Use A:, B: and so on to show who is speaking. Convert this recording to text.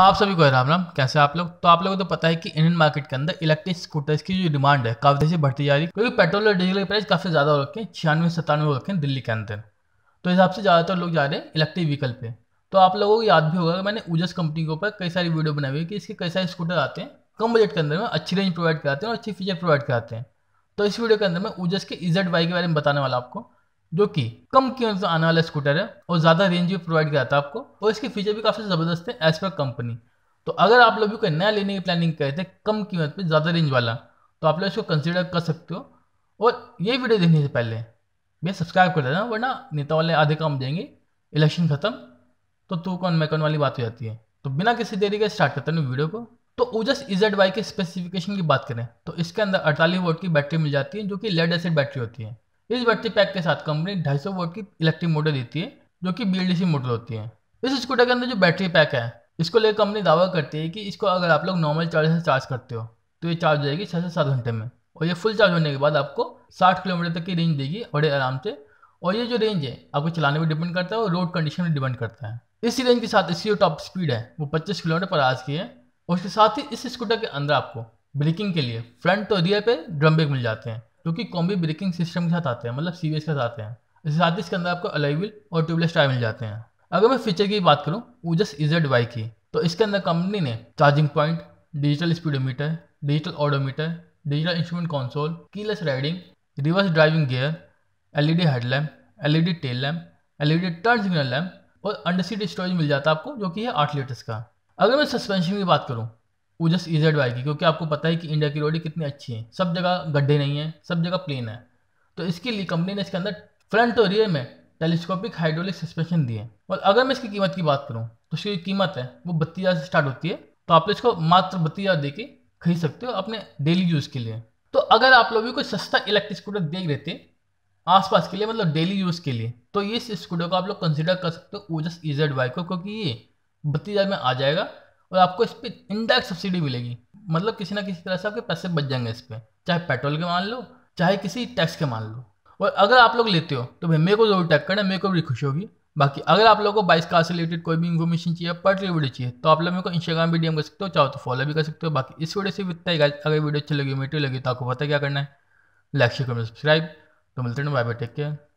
A: आप सभी को राम राम कैसे आप लोग तो आप लोगों को तो पता है कि इंडियन मार्केट के अंदर इलेक्ट्रिक स्कूटर्स की जो डिमांड है काफी से बढ़ती जा रही है क्योंकि पेट्रोल और डीजल के प्राइस काफी ज्यादा हो रखे हैं छियानवे सत्तानवे हो रखे हैं दिल्ली के अंदर तो हिसाब से ज्यादातर लोग जा रहे हैं इलेक्ट्रिक व्हीकल पे तो आप लोगों को याद भी होगा कि मैंने ऊजस कंपनी के ऊपर कई सारी वीडियो बनाई हुई कि इसके कई सारे स्कूटर आते हैं कम बजट के अंदर में अच्छी रेंज प्रोवाइड कराते हैं और अच्छी फीचर प्रोवाइड कराते हैं तो इस वीडियो के अंदर मैं ऊजस के इजेड वाई के बारे में बताने वाला आपको जो कि कम कीमत में आने वाला स्कूटर है और ज़्यादा रेंज भी प्रोवाइड कराता है आपको और इसके फीचर भी काफ़ी ज़बरदस्त है एज पर कंपनी तो अगर आप लोग कोई नया लेने की प्लानिंग करते हैं कम कीमत पे ज़्यादा रेंज वाला तो आप लोग इसको कंसिडर कर सकते हो और ये वीडियो देखने से पहले मैं सब्सक्राइब कर देना वरना नेता वाले आधे काम जाएंगे इलेक्शन खत्म तो तू कौन मैं कौन वाली बात हो जाती है तो बिना किसी देरी के स्टार्ट करते हैं वीडियो को तो ओजस इजेड वाई के स्पेसिफिकेशन की बात करें तो इसके अंदर अड़तालीस वोट की बैटरी मिल जाती है जो कि लेड एसिड बैटरी होती है इस बैटरी पैक के साथ कंपनी ढाई सौ की इलेक्ट्रिक मोटर देती है जो कि बी मोटर होती है इस स्कूटर के अंदर जो बैटरी पैक है इसको लेकर कंपनी दावा करती है कि इसको अगर आप लोग नॉर्मल चार्जर से चार्ज करते हो तो ये चार्ज हो जाएगी छः से सात घंटे में और ये फुल चार्ज होने के बाद आपको साठ किलोमीटर तक की रेंज देगी बड़े आराम से और ये जो रेंज है आपको चलाने पर डिपेंड करता है और रोड कंडीशन पर डिपेंड करता है इसी रेंज के साथ इसकी जो टॉप स्पीड है वो पच्चीस किलोमीटर पर आज की है और उसके साथ ही इस स्कूटर के अंदर आपको ब्रेकिंग के लिए फ्रंट और रियर पे ड्रम ब्रेक मिल जाते हैं जो कि कॉम्बी ब्रेकिंग सिस्टम के साथ आते हैं मतलब सी के साथ आते हैं इसके साथ ही इसके अंदर आपको अलाइविल और ट्यूबलेस टायर मिल जाते हैं अगर मैं फीचर की बात करूँ ऊजस इजेड वाई की तो इसके अंदर कंपनी ने charging point digital speedometer digital odometer digital instrument console keyless riding reverse driving gear LED headlamp LED tail lamp LED turn signal lamp और अंडर सीट स्टोरेज मिल जाता है आपको जो कि है आठ लीटर्स का अगर मैं सस्पेंशन की बात करूँ वो जस्ट ईजर की क्योंकि आपको पता है कि इंडिया की रोडें कितनी अच्छी हैं सब जगह गड्ढे नहीं हैं सब जगह प्लेन है तो इसके लिए कंपनी ने इसके अंदर फ्रंट और रियर में टेलीस्कोपिक हाइड्रोलिक सस्पेंशन दिए और अगर मैं इसकी कीमत की बात करूँ तो इसकी कीमत है वो बत्तीस हज़ार से स्टार्ट होती है तो आप इसको मात्र बत्तीस हज़ार दे के खरीद सकते हो अपने डेली यूज़ के लिए तो अगर आप लोग भी कोई सस्ता इलेक्ट्रिक स्कूटर देख रहे थे आसपास के लिए मतलब डेली यूज़ के लिए तो ये स्कूटर को आप लोग कंसिडर कर सकते हो ओजस ईजर वाई को क्योंकि ये बत्तीस हज़ार में आ जाएगा और आपको इस पर इंडायरेक्ट सब्सिडी मिलेगी मतलब किसी ना किसी तरह से आपके पैसे बच जाएंगे इस पर चाहे पेट्रोल के मान लो चाहे किसी टैक्स के मान लो और अगर आप लोग लेते हो तो भाई मेरे को जरूर टैक करना मेरे को भी खुशी होगी बाकी अगर आप लोगों को बाइस कार से रिलेटेड कोई भी इन्फॉर्मेशन चाहिए पर्टली वीडियो चाहिए तो आप लोग मेरे को इंस्टाग्राम भी डीएम कर सकते हो चाहो तो फॉलो भी कर सकते हो बाकी इस वीडियो से भी इतना ही अगर वीडियो अच्छी लगी मेटिव लगी तो आपको पता क्या करना है लाइक शेयर कमेंट सब्सक्राइब तो मिलते हैं बाय बाय टेक केयर